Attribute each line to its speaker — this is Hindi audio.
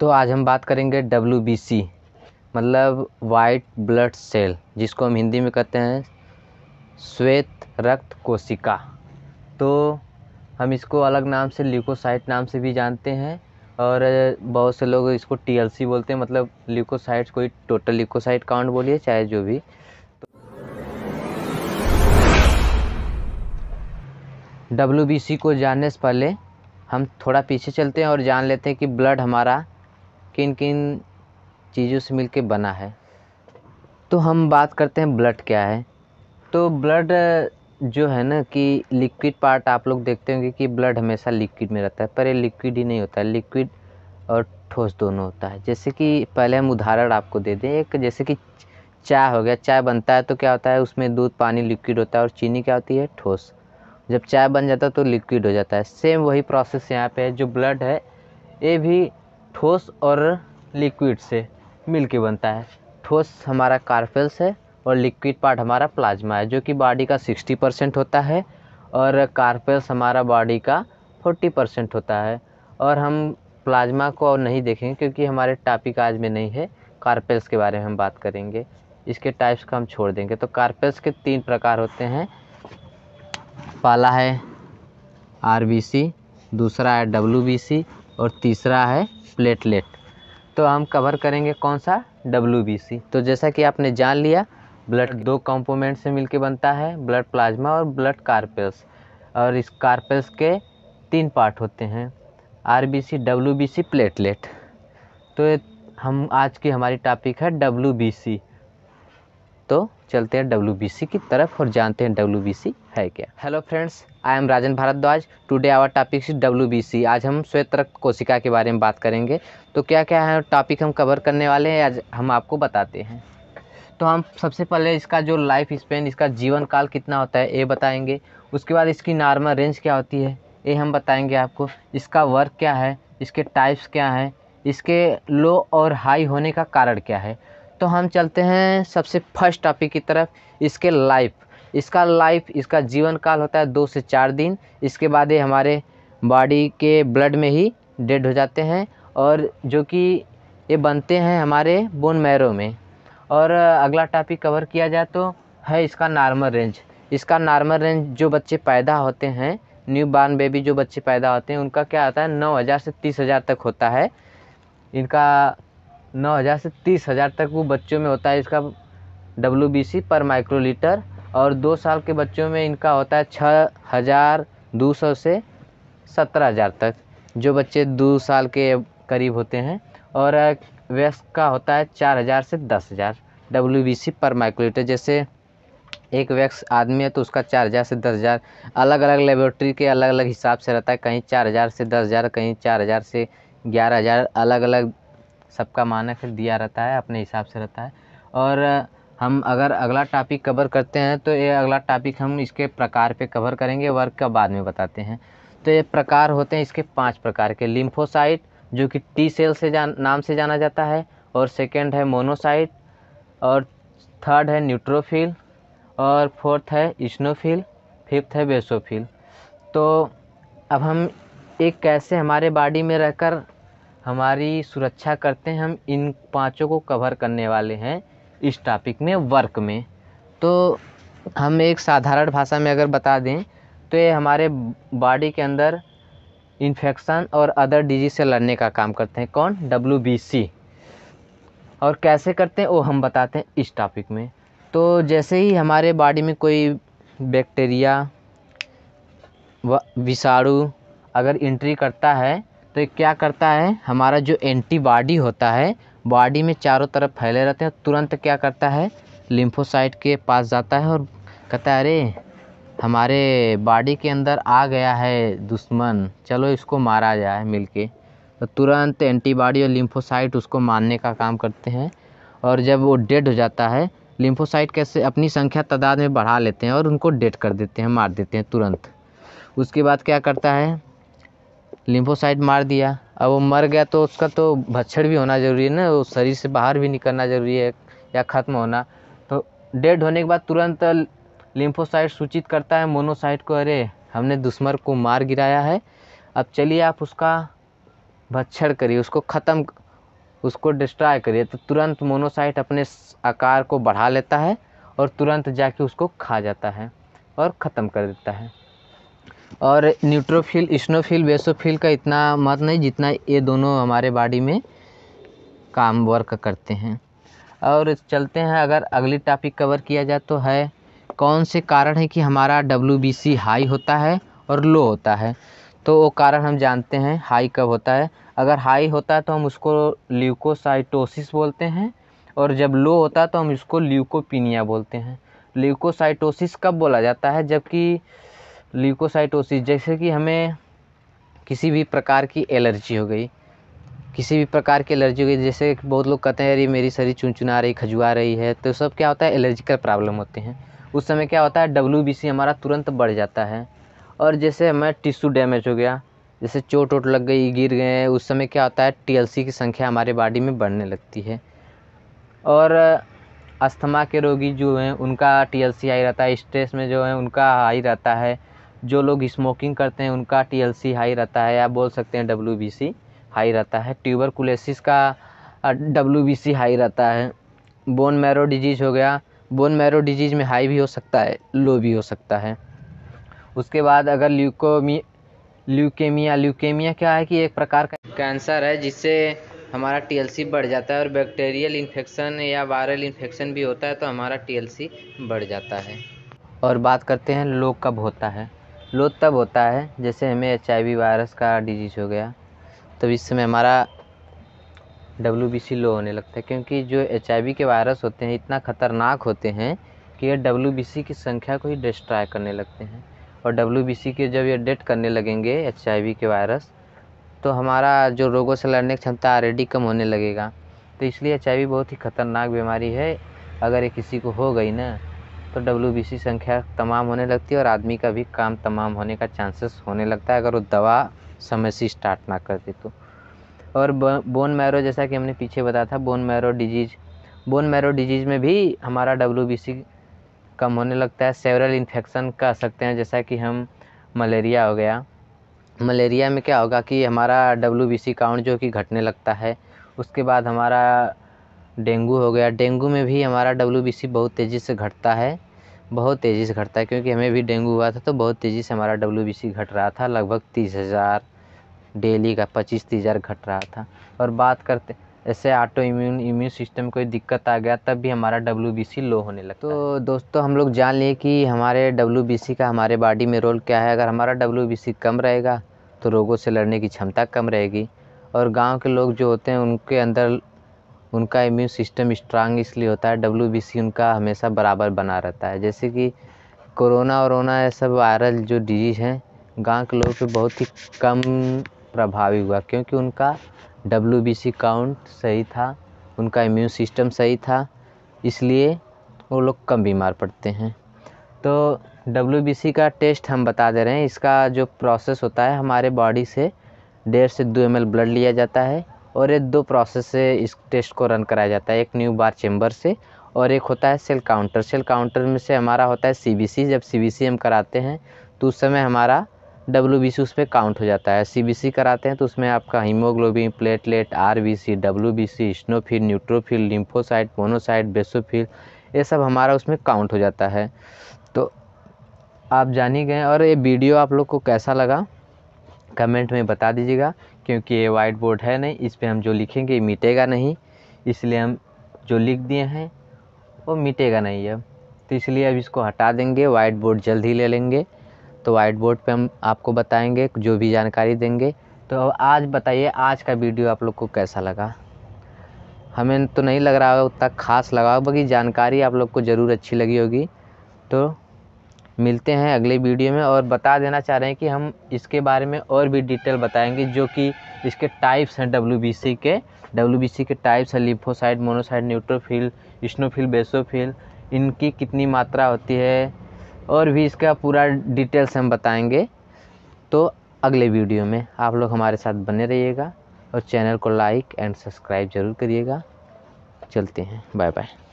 Speaker 1: तो आज हम बात करेंगे डब्ल्यू बी सी मतलब वाइट ब्लड सेल जिसको हम हिंदी में कहते हैं श्वेत रक्त कोशिका तो हम इसको अलग नाम से ल्यूकोसाइट नाम से भी जानते हैं और बहुत से लोग इसको टीएलसी बोलते हैं मतलब ल्यूकोसाइट कोई टोटल ल्यूकोसाइट काउंट बोलिए चाहे जो भी डब्ल्यू बी सी को जानने से पहले हम थोड़ा पीछे चलते हैं और जान लेते हैं कि ब्लड हमारा किन किन चीज़ों से मिलके बना है तो हम बात करते हैं ब्लड क्या है तो ब्लड जो है ना कि लिक्विड पार्ट आप लोग देखते होंगे कि ब्लड हमेशा लिक्विड में रहता है पर ये लिक्विड ही नहीं होता है लिक्विड और ठोस दोनों होता है जैसे कि पहले हम उदाहरण आपको दे दें एक जैसे कि चाय हो गया चाय बनता है तो क्या होता है उसमें दूध पानी लिक्विड होता है और चीनी क्या होती है ठोस जब चाय बन जाता है तो लिक्विड हो जाता है सेम वही प्रोसेस यहाँ पे है जो ब्लड है ये भी ठोस और लिक्विड से मिल के बनता है ठोस हमारा कार्पेल्स है और लिक्विड पार्ट हमारा प्लाज्मा है जो कि बॉडी का सिक्सटी परसेंट होता है और कार्पेल्स हमारा बॉडी का फोर्टी परसेंट होता है और हम प्लाज्मा को और नहीं देखेंगे क्योंकि हमारे टॉपिक आज में नहीं है कार्पेल्स के बारे में हम बात करेंगे इसके टाइप्स का हम छोड़ देंगे तो कार्पेल्स के तीन प्रकार होते हैं पहला है आर दूसरा है डब्ल्यूबीसी और तीसरा है प्लेटलेट तो हम कवर करेंगे कौन सा डब्ल्यू तो जैसा कि आपने जान लिया ब्लड दो कंपोनेंट से मिलकर बनता है ब्लड प्लाज्मा और ब्लड कार्पेल्स और इस कार्पेल्स के तीन पार्ट होते हैं R B C W B C platelet तो हम आज की हमारी टॉपिक है डब्ल्यू बी सी तो चलते हैं डब्ल्यू की तरफ और जानते हैं डब्ल्यू है क्या hello friends I am Rajan Bhardwaj today our topic is W आज हम श्वेत रक्त कोशिका के बारे में बात करेंगे तो क्या क्या है टॉपिक हम कवर करने वाले हैं आज हम आपको बताते हैं तो हम सबसे पहले इसका जो लाइफ स्पेन इसका जीवन काल कितना होता है ये बताएंगे उसके बाद इसकी नॉर्मल रेंज क्या होती है ये हम बताएंगे आपको इसका वर्क क्या है इसके टाइप्स क्या हैं इसके लो और हाई होने का कारण क्या है तो हम चलते हैं सबसे फर्स्ट टॉपिक की तरफ इसके लाइफ इसका लाइफ इसका जीवन काल होता है दो से चार दिन इसके बाद ये हमारे बॉडी के ब्लड में ही डेड हो जाते हैं और जो कि ये बनते हैं हमारे बोन मैरो में और अगला टॉपिक कवर किया जाए तो है इसका नॉर्मल रेंज इसका नॉर्मल रेंज जो बच्चे पैदा होते हैं न्यू बॉर्न बेबी जो बच्चे पैदा होते हैं उनका क्या आता है नौ हज़ार से तीस हज़ार तक होता है इनका नौ हज़ार से तीस हज़ार तक वो बच्चों में होता है इसका डब्ल्यू बी सी पर माइक्रोलीटर और दो साल के बच्चों में इनका होता है छः हज़ार दो सौ से सत्रह हज़ार तक जो बच्चे दो साल के करीब होते हैं और वयस्क का होता है चार हज़ार से दस हज़ार डब्ल्यू बी सी पर माइक्रोलीटर जैसे एक वैक्स आदमी है तो उसका चार हज़ार से दस हज़ार अलग अलग लेबोरेटरी के अलग अलग हिसाब से रहता है कहीं चार हज़ार से दस हज़ार कहीं चार हज़ार से ग्यारह हज़ार अलग अलग सबका मानक दिया रहता है अपने हिसाब से रहता है और हम अगर अगला टॉपिक कवर करते हैं तो ये अगला टॉपिक हम इसके प्रकार पे कवर करेंगे वर्क का बाद में बताते हैं तो ये प्रकार होते हैं इसके पांच प्रकार के लिम्फोसाइट जो कि टी सेल से जान नाम से जाना जाता है और सेकेंड है मोनोसाइट और थर्ड है न्यूट्रोफिल और फोर्थ है स्नोफिल फिफ्थ है बेसोफिल तो अब हम एक कैसे हमारे बॉडी में रहकर हमारी सुरक्षा करते हैं हम इन पाँचों को कवर करने वाले हैं इस टॉपिक में वर्क में तो हम एक साधारण भाषा में अगर बता दें तो ये हमारे बॉडी के अंदर इन्फेक्शन और अदर डिजीज से लड़ने का काम करते हैं कौन डब्ल्यू बी सी और कैसे करते हैं वो हम बताते हैं इस टॉपिक में तो जैसे ही हमारे बॉडी में कोई बैक्टीरिया व विषाणु अगर इंट्री करता है तो क्या करता है हमारा जो एंटीबॉडी होता है बॉडी में चारों तरफ फैले रहते हैं तुरंत क्या करता है लिम्फोसाइट के पास जाता है और कहता है अरे हमारे बॉडी के अंदर आ गया है दुश्मन चलो इसको मारा जाए मिल के तो तुरंत एंटीबॉडी और लिम्फोसाइट उसको मारने का काम करते हैं और जब वो डेड हो जाता है लिम्फोसाइट कैसे अपनी संख्या तादाद में बढ़ा लेते हैं और उनको डेड कर देते हैं मार देते हैं तुरंत उसके बाद क्या करता है लिम्फोसाइड मार दिया अब वो मर गया तो उसका तो भक्षण भी होना ज़रूरी है ना वो शरीर से बाहर भी निकलना ज़रूरी है या ख़त्म होना तो डेड होने के बाद तुरंत लिम्फोसाइट सूचित करता है मोनोसाइट को अरे हमने दुश्मन को मार गिराया है अब चलिए आप उसका भक्षण करिए उसको ख़त्म उसको डिस्ट्रॉय करिए तो तुरंत मोनोसाइट अपने आकार को बढ़ा लेता है और तुरंत जाके उसको खा जाता है और ख़त्म कर देता है और न्यूट्रोफिल स्नोफिल बेसोफिल का इतना मत नहीं जितना ये दोनों हमारे बॉडी में काम वर्क करते हैं और चलते हैं अगर अगली टॉपिक कवर किया जाए तो है कौन से कारण है कि हमारा डब्ल्यू हाई होता है और लो होता है तो वो कारण हम जानते हैं हाई कब होता है अगर हाई होता है तो हम उसको ल्यूकोसाइटोसिस बोलते हैं और जब लो होता है तो हम इसको ल्यूकोपिनिया बोलते हैं ल्यूकोसाइटोसिस कब बोला जाता है जबकि ल्यूकोसाइटोसिस जैसे कि हमें किसी भी प्रकार की एलर्जी हो गई किसी भी प्रकार की एलर्जी हो गई जैसे बहुत लोग कहते हैं अरे मेरी शरीर चुनचुना रही खजुआ रही है तो सब क्या होता है एलर्जिकल प्रॉब्लम होते हैं उस समय क्या होता है डब्ल्यू हमारा तुरंत बढ़ जाता है और जैसे हमें टिश्यू डैमेज हो गया जैसे चोट वोट लग गई गिर गए उस समय क्या होता है टी की संख्या हमारे बॉडी में बढ़ने लगती है और अस्थमा के रोगी जो हैं उनका टी हाई रहता है स्ट्रेस में जो है उनका हाई रहता है जो लोग स्मोकिंग करते हैं उनका टी हाई रहता है या बोल सकते हैं डब्ल्यू हाई रहता है ट्यूबरकुलेसिस का डब्ल्यू हाई रहता है बोन मैरो डिजीज़ हो गया बोन मैरो डिजीज़ में हाई भी हो सकता है लो भी हो सकता है उसके बाद अगर ल्यूकोमी ल्यूकेमिया ल्यूकेमिया क्या है कि एक प्रकार का कैंसर है जिससे हमारा टीएलसी बढ़ जाता है और बैक्टीरियल इन्फेक्शन या वायरल इन्फेक्शन भी होता है तो हमारा टीएलसी बढ़ जाता है और बात करते हैं लोग कब होता है लोड तब होता है जैसे हमें एच वायरस का डिजीज़ हो गया तब इस समय हमारा डब्ल्यू बी सी लो होने लगता है क्योंकि जो एच के वायरस होते हैं इतना ख़तरनाक होते हैं कि ये डब्ल्यू बी सी की संख्या को ही डिस्ट्रॉय करने लगते हैं और डब्ल्यू बी सी के जब ये डेट करने लगेंगे एच के वायरस तो हमारा जो रोगों से लड़ने की क्षमता ऑलरेडी कम होने लगेगा तो इसलिए एच बहुत ही ख़तरनाक बीमारी है अगर ये किसी को हो गई ना तो डब्ल्यू संख्या तमाम होने लगती है और आदमी का भी काम तमाम होने का चांसेस होने लगता है अगर वो दवा समय से स्टार्ट ना कर दे तो और बोन मैरो जैसा कि हमने पीछे बताया था bone marrow disease bone marrow disease में भी हमारा डब्ल्यू कम होने लगता है सेवरल इन्फेक्शन कह सकते हैं जैसा कि हम मलेरिया हो गया मलेरिया में क्या होगा कि हमारा डब्ल्यू काउंट जो कि घटने लगता है उसके बाद हमारा डेंगू हो गया डेंगू में भी हमारा डब्ल्यू बी सी बहुत तेज़ी से घटता है बहुत तेज़ी से घटता है क्योंकि हमें भी डेंगू हुआ था तो बहुत तेज़ी से हमारा डब्ल्यू बी सी घट रहा था लगभग तीस हज़ार डेली का पच्चीस तीस हज़ार घट रहा था और बात करते ऐसे ऑटो इम्यून इम्यून सिस्टम कोई दिक्कत आ गया तब भी हमारा डब्ल्यू बी सी लो होने लगता तो दोस्तों हम लोग जान लिए कि हमारे डब्ल्यू बी सी का हमारे बॉडी में रोल क्या है अगर हमारा डब्ल्यू बी सी कम रहेगा तो रोगों से लड़ने की क्षमता कम रहेगी और गांव के लोग जो होते हैं उनके अंदर उनका इम्यून सिस्टम स्ट्रांग इसलिए होता है डब्ल्यू बी सी उनका हमेशा बराबर बना रहता है जैसे कि कोरोना वोना ये सब वायरल जो डिजीज़ हैं गाँव के लोगों पे बहुत ही कम प्रभावी हुआ क्योंकि उनका डब्ल्यू बी सी काउंट सही था उनका इम्यून सिस्टम सही था इसलिए वो लोग कम बीमार पड़ते हैं तो डब्ल्यू बी सी का टेस्ट हम बता दे रहे हैं इसका जो प्रोसेस होता है हमारे बॉडी से डेढ़ से दो एम एल ब्लड लिया जाता है और ये दो प्रोसेस से इस टेस्ट को रन कराया जाता है एक न्यू बार चेम्बर से और एक होता है सेल काउंटर सेल काउंटर में से हमारा होता है सी जब सी हम कराते हैं तो उस समय हमारा डब्ल्यू बी सी उस पर काउंट हो जाता है सी कराते हैं तो उसमें आपका haemoglobin platelet R B C W B C eosinophil neutrophil lymphocyte monocyte basophil ये सब हमारा उसमें काउंट हो जाता है तो आप जान ही गए और ये वीडियो आप लोग को कैसा लगा कमेंट में बता दीजिएगा क्योंकि ये वाइट बोर्ड है नहीं इस पर हम जो लिखेंगे मिटेगा नहीं इसलिए हम जो लिख दिए हैं वो मिटेगा नहीं अब तो इसलिए अब इसको हटा देंगे वाइट बोर्ड जल्द ही ले लेंगे तो वाइट बोर्ड पर हम आपको बताएँगे जो भी जानकारी देंगे तो अब आज बताइए आज का वीडियो आप लोग को कैसा लगा हमें तो नहीं लग रहा होगा उतना खास लगा होगा बाकी जानकारी आप लोग को ज़रूर अच्छी लगी होगी तो मिलते हैं अगले वीडियो में और बता देना चाह रहे हैं कि हम इसके बारे में और भी डिटेल बताएंगे जो कि इसके टाइप्स हैं डब्ल्यू के डब्ल्यू के टाइप्स हैं lymphocyte monocyte neutrophil eosinophil basophil इनकी कितनी मात्रा होती है और भी इसका पूरा डिटेल्स हम बताएंगे तो अगले वीडियो में आप लोग हमारे साथ बने रहिएगा और चैनल को लाइक एंड सब्सक्राइब ज़रूर करिएगा चलते हैं बाय बाय